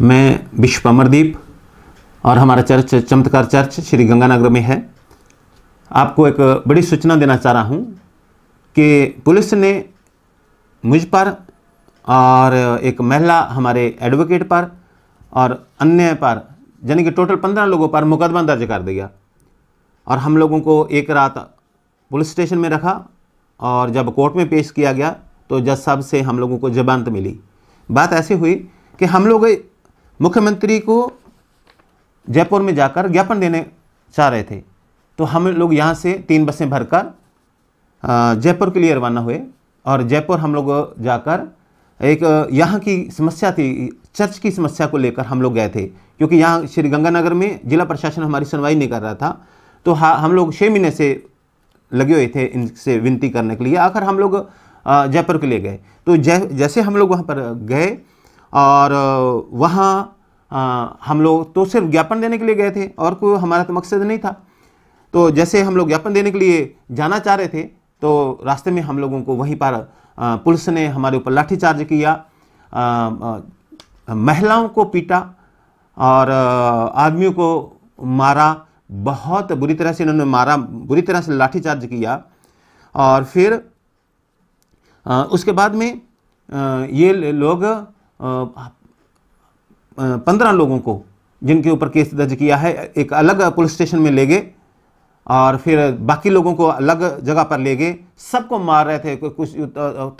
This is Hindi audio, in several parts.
मैं विश्व अमरदीप और हमारा चर्च चमत्कार चर्च श्री गंगानगर में है आपको एक बड़ी सूचना देना चाह रहा हूँ कि पुलिस ने मुझ पर और एक महिला हमारे एडवोकेट पर और अन्य पर यानी कि टोटल पंद्रह लोगों पर मुकदमा दर्ज कर दिया और हम लोगों को एक रात पुलिस स्टेशन में रखा और जब कोर्ट में पेश किया गया तो जज साहब से हम लोगों को जबानत मिली बात ऐसी हुई कि हम लोग मुख्यमंत्री को जयपुर में जाकर ज्ञापन देने चाह रहे थे तो हम लोग यहाँ से तीन बसें भरकर जयपुर के लिए रवाना हुए और जयपुर हम लोग जाकर एक यहाँ की समस्या थी चर्च की समस्या को लेकर हम लोग गए थे क्योंकि यहाँ श्री गंगानगर में जिला प्रशासन हमारी सुनवाई नहीं कर रहा था तो हा हम लोग छः महीने से लगे हुए थे इनसे विनती करने के लिए आखिर हम लोग जयपुर के लिए गए तो जै जैसे हम लोग वहाँ पर गए और वहाँ हम लोग तो सिर्फ ज्ञापन देने के लिए गए थे और कोई हमारा तो मकसद नहीं था तो जैसे हम लोग ज्ञापन देने के लिए जाना चाह रहे थे तो रास्ते में हम लोगों को वहीं पर पुलिस ने हमारे ऊपर लाठीचार्ज किया महिलाओं को पीटा और आदमियों को मारा बहुत बुरी तरह से इन्होंने मारा बुरी तरह से लाठीचार्ज किया और फिर आ, उसके बाद में ये लोग पंद्रह लोगों को जिनके ऊपर केस दर्ज किया है एक अलग पुलिस स्टेशन में ले गए और फिर बाकी लोगों को अलग जगह पर ले गए सबको मार रहे थे कुछ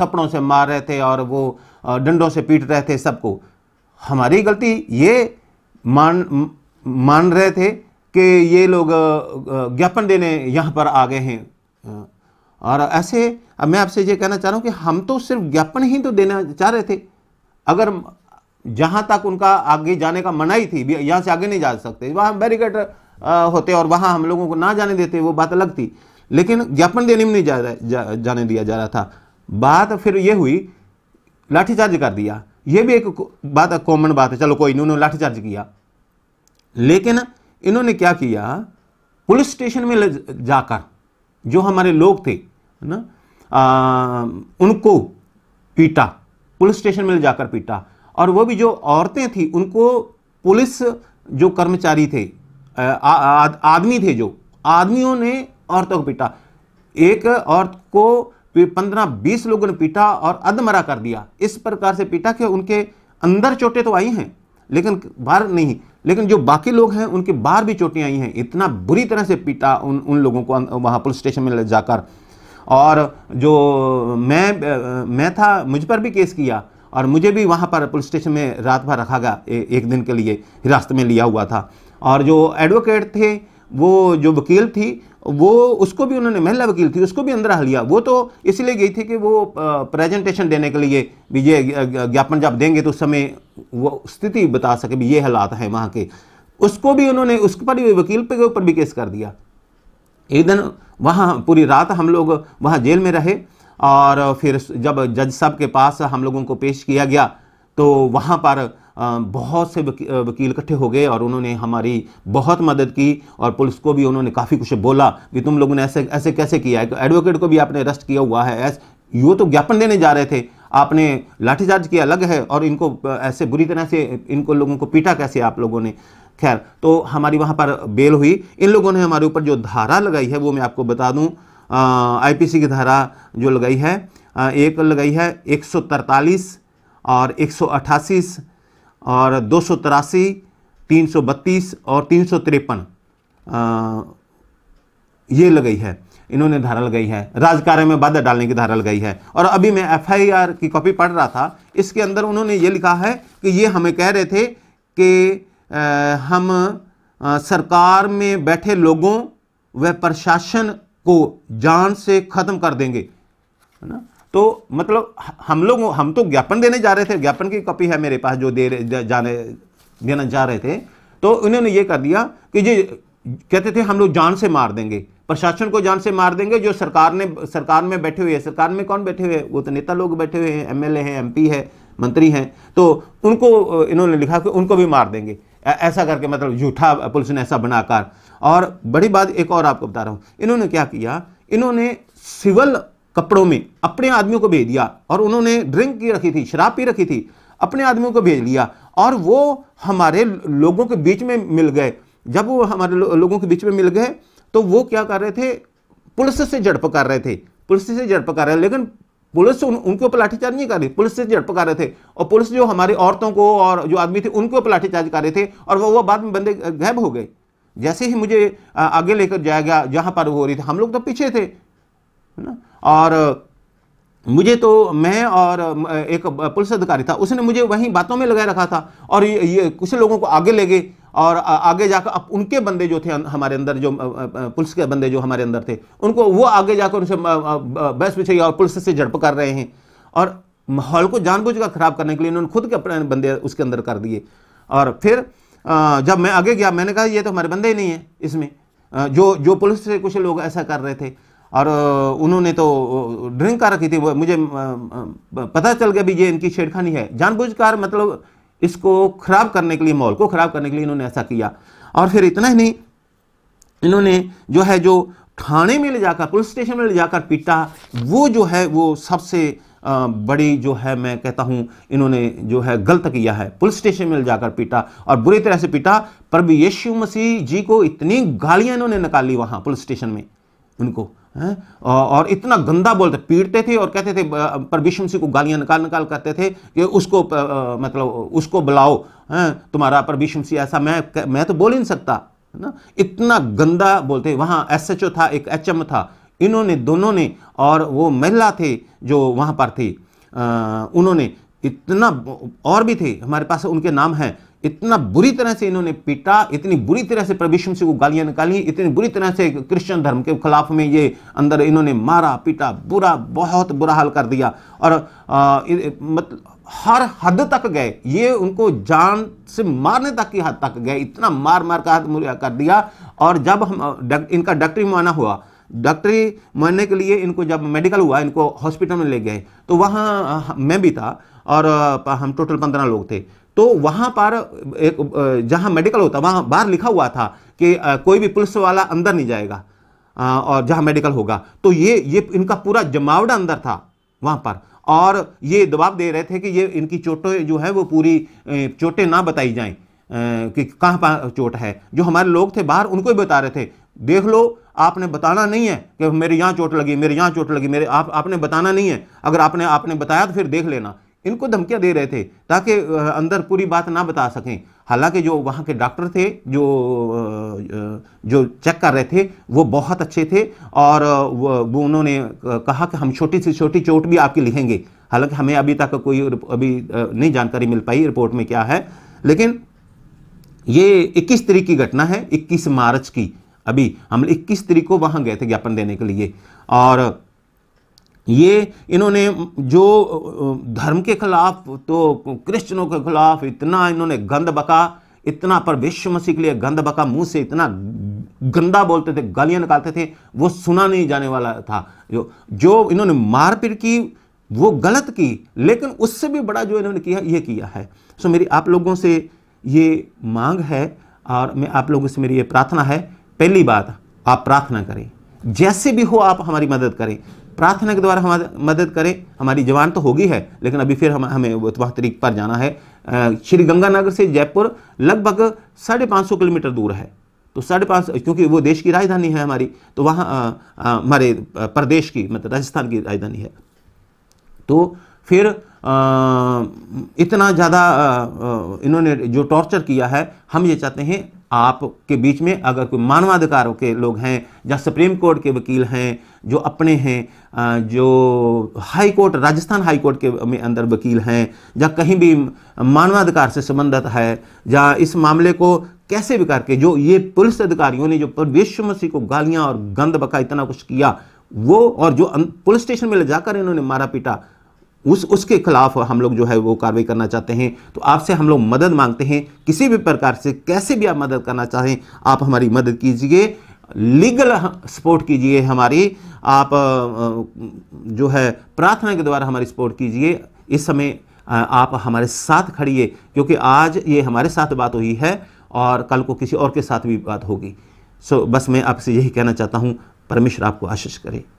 थप्पड़ों से मार रहे थे और वो डंडों से पीट रहे थे सबको हमारी गलती ये मान मान रहे थे कि ये लोग ज्ञापन देने यहाँ पर आ गए हैं और ऐसे अब मैं आपसे ये कहना चाह रहा हूँ कि हम तो सिर्फ ज्ञापन ही तो देना चाह रहे थे अगर जहां तक उनका आगे जाने का मनाही थी यहाँ से आगे नहीं जा सकते वहाँ बैरिकेड होते और वहां हम लोगों को ना जाने देते वो बात अलग थी लेकिन ज्ञापन देने में नहीं जा, जा, जाने दिया जा रहा था बात फिर ये हुई लाठीचार्ज कर दिया ये भी एक बात कॉमन बात है चलो कोई इन्होंने लाठीचार्ज किया लेकिन इन्होंने क्या किया पुलिस स्टेशन में जाकर जो हमारे लोग थे ना आ, उनको पीटा पुलिस स्टेशन में ले जाकर पीटा और वो भी जो औरतें थी उनको पुलिस जो कर्मचारी थे आदमी थे जो आदमियों ने औरतों को पीटा एक औरत को पंद्रह बीस लोगों ने पीटा और अधमरा कर दिया इस प्रकार से पीटा कि उनके अंदर चोटें तो आई हैं लेकिन बाहर नहीं लेकिन जो बाकी लोग हैं उनके बाहर भी चोटें आई हैं इतना बुरी तरह से पीटा उन उन लोगों को वहाँ पुलिस स्टेशन में ले जाकर और जो मैं मैं था मुझ पर भी केस किया और मुझे भी वहाँ पर पुलिस स्टेशन में रात भर रखा गया एक दिन के लिए हिरासत में लिया हुआ था और जो एडवोकेट थे वो जो वकील थी वो उसको भी उन्होंने महिला वकील थी उसको भी अंदर आ लिया वो तो इसलिए गई थी कि वो प्रेजेंटेशन देने के लिए भी ये ज्ञापन जब देंगे तो उस समय वो स्थिति बता सके भी ये हालात हैं वहाँ के उसको भी उन्होंने उस पर भी वकील के ऊपर भी केस कर दिया एक दिन वहाँ पूरी रात हम लोग वहाँ जेल में रहे और फिर जब जज साहब के पास हम लोगों को पेश किया गया तो वहाँ पर बहुत से वकील इकट्ठे हो गए और उन्होंने हमारी बहुत मदद की और पुलिस को भी उन्होंने काफ़ी कुछ बोला कि तुम लोगों ने ऐसे ऐसे कैसे किया है तो एडवोकेट को भी आपने अरेस्ट किया हुआ है ऐस यो तो ज्ञापन देने जा रहे थे आपने लाठीचार्ज किया अलग है और इनको ऐसे बुरी तरह से इनको लोगों को पीटा कैसे आप लोगों ने खैर तो हमारी वहाँ पर बेल हुई इन लोगों ने हमारे ऊपर जो धारा लगाई है वो मैं आपको बता दूं आईपीसी की धारा जो लगाई है आ, एक लगाई है एक और एक और दो सौ तिरासी तीन सौ बत्तीस और तीन सौ तिरपन ये लगाई है इन्होंने धारा लगाई है राजकार्य में बाधा डालने की धारा लगाई है और अभी मैं एफआईआर की कॉपी पढ़ रहा था इसके अंदर उन्होंने ये लिखा है कि ये हमें कह रहे थे कि हम सरकार में बैठे लोगों व प्रशासन को जान से ख़त्म कर देंगे है ना तो मतलब हम लोग हम तो ज्ञापन देने जा रहे थे ज्ञापन की कॉपी है मेरे पास जो दे जाने देना जा रहे थे तो इन्होंने ये कर दिया कि जी कहते थे हम लोग जान से मार देंगे प्रशासन को जान से मार देंगे जो सरकार ने सरकार में बैठे हुए हैं सरकार में कौन बैठे हुए हैं वो तो नेता लोग बैठे हुए हैं एमएलए हैं एमपी है मंत्री हैं तो उनको इन्होंने लिखा कि उनको भी मार देंगे ऐसा करके मतलब झूठा पुलिस ने ऐसा बनाकर और बड़ी बात एक और आपको बता रहा हूँ इन्होंने क्या किया इन्होंने सिविल कपड़ों में अपने आदमियों को भेज दिया और उन्होंने ड्रिंक की रखी थी शराब पी रखी थी अपने आदमियों को भेज लिया और वो हमारे लोगों के बीच में मिल गए जब वो हमारे लो, लोगों के बीच में मिल गए तो वो क्या कर रहे थे पुलिस से झड़प कर रहे थे पुलिस से झड़प कर रहे थे लेकिन पुलिस उन, उनके ऊपर लाठीचार्ज नहीं कर रही पुलिस से झड़प कर रहे थे और पुलिस जो हमारी औरतों को और जो आदमी थे उनके ऊपर लाठीचार्ज कर रहे थे और वो वो बाद में बंदे गायब हो गए जैसे ही मुझे आगे लेकर जाया गया जहां पर वो हो रही थी हम लोग तो पीछे थे ना और मुझे तो मैं और एक पुलिस अधिकारी था उसने मुझे वहीं बातों में लगाए रखा था और ये, ये कुछ लोगों को आगे ले गए और आगे जाकर अब उनके बंदे जो थे अं, हमारे अंदर जो पुलिस के बंदे जो हमारे अंदर थे उनको वो आगे जाकर उनसे बहस पीछे और पुलिस से झड़प कर रहे हैं और माहौल को कर ख़राब करने के लिए उन्होंने खुद के अपने बंदे उसके अंदर कर दिए और फिर जब मैं आगे गया मैंने कहा ये तो हमारे बंदे ही नहीं है इसमें जो जो पुलिस से कुछ लोग ऐसा कर रहे थे और उन्होंने तो ड्रिंक कर रखी थी मुझे पता चल गया भी ये इनकी छेड़खानी है जानबूझकर मतलब इसको खराब करने के लिए माहौल को खराब करने के लिए इन्होंने ऐसा किया और फिर इतना ही नहीं इन्होंने जो है जो थाने में ले जाकर पुलिस स्टेशन में ले जाकर पीटा वो जो है वो सबसे बड़ी जो है मैं कहता हूँ इन्होंने जो है गलत किया है पुलिस स्टेशन में ले जाकर पीटा और बुरी तरह से पीटा प्रभु यीशु मसीह जी को इतनी गालियां इन्होंने निकाली वहां पुलिस स्टेशन में उनको है? और इतना गंदा बोलते पीटते थे और कहते थे परभीषम सिंह को गालियां निकाल निकाल करते थे कि उसको मतलब उसको बुलाओ तुम्हारा परभीषम सिंह ऐसा मैं मैं तो बोल ही नहीं सकता है ना इतना गंदा बोलते एच एसएचओ था एक एचएम था इन्होंने दोनों ने और वो महिला थे जो वहां पर थी उन्होंने इतना और भी थे हमारे पास उनके नाम हैं इतना बुरी तरह से इन्होंने पीटा इतनी बुरी तरह से प्रभु से वो गालियां निकाली इतनी बुरी तरह से क्रिश्चियन धर्म के खिलाफ में ये अंदर इन्होंने मारा पीटा बुरा बहुत बुरा हाल कर दिया और मतलब हर हद तक गए ये उनको जान से मारने तक की हद तक गए इतना मार मार का हद कर दिया और जब हम डक, इनका डॉक्टरी मुआना हुआ डॉक्टरी मरने के लिए इनको जब मेडिकल हुआ इनको हॉस्पिटल में ले गए तो वहाँ मैं भी था और हम टोटल पंद्रह लोग थे तो वहाँ पर एक जहाँ मेडिकल होता वहां बाहर लिखा हुआ था कि कोई भी पुलिस वाला अंदर नहीं जाएगा और जहाँ मेडिकल होगा तो ये ये इनका पूरा जमावड़ा अंदर था वहाँ पर और ये दबाव दे रहे थे कि ये इनकी चोटें जो है वो पूरी चोटें ना बताई जाएं कि कहाँ पर चोट है जो हमारे लोग थे बाहर उनको ही बता रहे थे देख लो आपने बताना नहीं है कि मेरे यहाँ चोट लगी मेरे यहाँ चोट लगी मेरे आप आपने बताना नहीं है अगर आपने आपने बताया तो फिर देख लेना इनको धमकियां दे रहे थे ताकि अंदर पूरी बात ना बता सकें हालांकि जो वहाँ के डॉक्टर थे जो जो चेक कर रहे थे वो बहुत अच्छे थे और वो उन्होंने कहा कि हम छोटी से छोटी चोट भी आपकी लिखेंगे हालांकि हमें अभी तक कोई अभी नहीं जानकारी मिल पाई रिपोर्ट में क्या है लेकिन ये 21 तरीक की घटना है 21 मार्च की अभी हम 21 तरीक को वहाँ गए थे ज्ञापन देने के लिए और ये इन्होंने जो धर्म के खिलाफ तो क्रिश्चनों के खिलाफ इतना इन्होंने गंद बका इतना पर विश्व मसीह के लिए गंद बका मुंह से इतना गंदा बोलते थे गालियां निकालते थे वो सुना नहीं जाने वाला था जो जो इन्होंने मारपीट की वो गलत की लेकिन उससे भी बड़ा जो इन्होंने किया ये किया है सो मेरी आप लोगों से ये मांग है और मैं आप लोगों से मेरी ये प्रार्थना है पहली बात आप प्रार्थना करें जैसे भी हो आप हमारी मदद करें प्रार्थना के द्वारा हमारी मदद करें हमारी जवान तो होगी है लेकिन अभी फिर हम हमें वतवा तरीक पर जाना है श्री गंगानगर से जयपुर लगभग साढ़े पाँच सौ किलोमीटर दूर है तो साढ़े पाँच क्योंकि वो देश की राजधानी है हमारी तो वहाँ हमारे प्रदेश की मतलब राजस्थान की राजधानी है तो फिर आ, इतना ज़्यादा इन्होंने जो टॉर्चर किया है हम ये चाहते हैं आपके बीच में अगर कोई मानवाधिकारों के लोग हैं या सुप्रीम कोर्ट के वकील हैं जो अपने हैं जो high court Rajasthan high court के में अंदर वकील हैं या कहीं भी मानवाधिकार से संबंधित है या इस मामले को कैसे भी करके जो ये पुलिस अधिकारियों ने जो परवेश मसीह को गालियाँ और गंद बका इतना कुछ किया वो और जो अं-, पुलिस स्टेशन में ले जाकर इन्होंने मारा पीटा उस उसके खिलाफ हम लोग जो है वो कार्रवाई करना चाहते हैं तो आपसे हम लोग मदद मांगते हैं किसी भी प्रकार से कैसे भी आप मदद करना चाहें आप हमारी मदद कीजिए लीगल सपोर्ट कीजिए हमारी आप जो है प्रार्थना के द्वारा हमारी सपोर्ट कीजिए इस समय आप हमारे साथ खड़िए क्योंकि आज ये हमारे साथ बात हुई है और कल को किसी और के साथ भी बात होगी सो बस मैं आपसे यही कहना चाहता हूँ परमेश्वर आपको आशीष करे